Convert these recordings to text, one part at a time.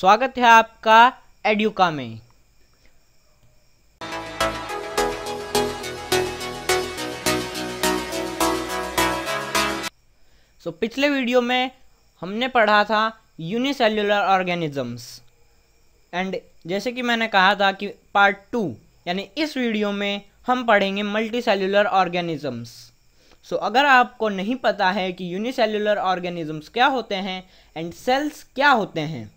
स्वागत है आपका एड्यूका में सो so, पिछले वीडियो में हमने पढ़ा था यूनिसेल्युलर ऑर्गेनिजम्स एंड जैसे कि मैंने कहा था कि पार्ट टू यानी इस वीडियो में हम पढ़ेंगे मल्टी सेल्युलर ऑर्गेनिजम्स सो अगर आपको नहीं पता है कि यूनिसेल्युलर ऑर्गेनिजम्स क्या होते हैं एंड सेल्स क्या होते हैं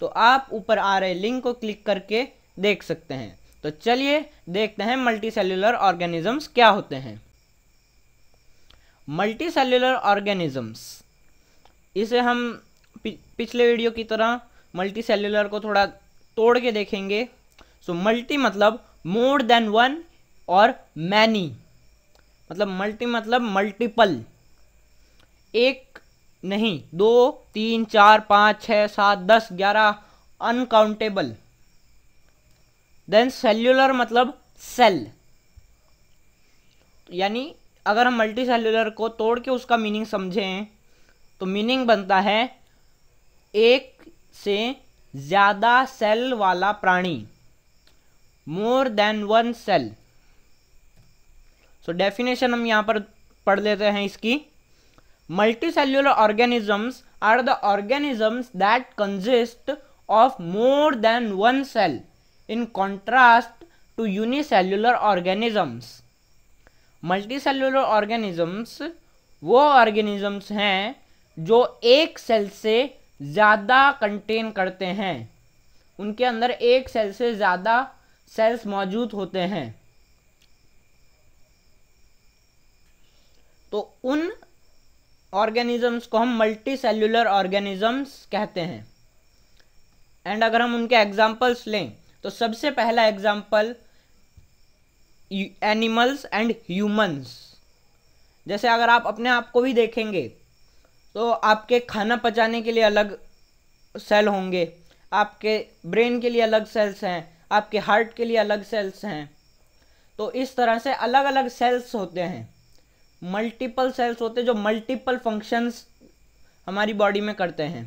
तो आप ऊपर आ रहे लिंक को क्लिक करके देख सकते हैं तो चलिए देखते हैं मल्टी सेल्यूलर ऑर्गेनिजम्स क्या होते हैं मल्टी सेल्यूलर ऑर्गेनिजम्स इसे हम पिछले वीडियो की तरह मल्टी सेल्युलर को थोड़ा तोड़ के देखेंगे सो so, मल्टी मतलब मोर देन वन और मैनी मतलब मल्टी मतलब मल्टीपल एक नहीं दो तीन चार पाँच छः सात दस ग्यारह अनकाउंटेबल देन सेल्युलर मतलब सेल यानी अगर हम मल्टी सेल्युलर को तोड़ के उसका मीनिंग समझें तो मीनिंग बनता है एक से ज़्यादा सेल वाला प्राणी more than one cell so definition हम यहाँ पर पढ़ लेते हैं इसकी Multicellular organisms are the organisms that consist of more than one cell in contrast to unicellular organisms. Multicellular organisms वो organisms हैं जो एक सेल से ज़्यादा कंटेन करते हैं उनके अंदर एक सेल से ज़्यादा सेल्स मौजूद होते हैं तो उन ऑर्गेनिजम्स को हम मल्टी सेल्युलर ऑर्गेनिजम्स कहते हैं एंड अगर हम उनके एग्जाम्पल्स लें तो सबसे पहला एग्जाम्पल एनिमल्स एंड ह्यूमंस जैसे अगर आप अपने आप को भी देखेंगे तो आपके खाना पचाने के लिए अलग सेल होंगे आपके ब्रेन के लिए अलग सेल्स हैं आपके हार्ट के लिए अलग सेल्स हैं तो इस तरह से अलग अलग सेल्स होते हैं मल्टीपल सेल्स होते हैं जो मल्टीपल फंक्शंस हमारी बॉडी में करते हैं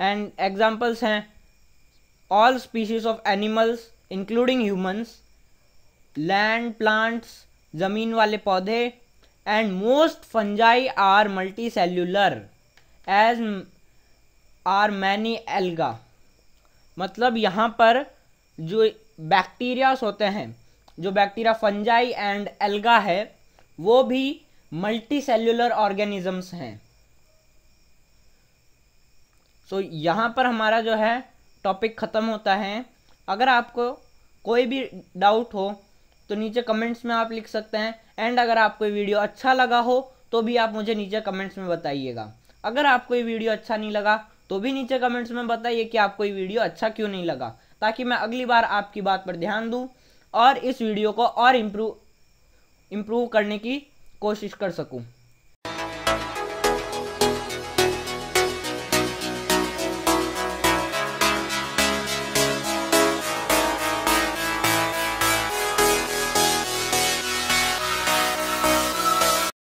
एंड एग्जांपल्स हैं all species of animals including humans land plants ज़मीन वाले पौधे and most fungi are multicellular as are many algae मतलब यहाँ पर जो बैक्टीरियास होते हैं जो बैक्टीरिया फंजाई एंड एल्गा है वो भी मल्टी सेल्यूलर ऑर्गेनिजम्स हैं सो so, यहाँ पर हमारा जो है टॉपिक ख़त्म होता है अगर आपको कोई भी डाउट हो तो नीचे कमेंट्स में आप लिख सकते हैं एंड अगर आपको वीडियो अच्छा लगा हो तो भी आप मुझे नीचे कमेंट्स में बताइएगा अगर आपको ये वीडियो अच्छा नहीं लगा तो भी नीचे कमेंट्स में बताइए कि आपको ये वीडियो अच्छा क्यों नहीं लगा ताकि मैं अगली बार आपकी बात पर ध्यान दूँ और इस वीडियो को और इम्प्रूव इम्प्रूव करने की कोशिश कर सकूँ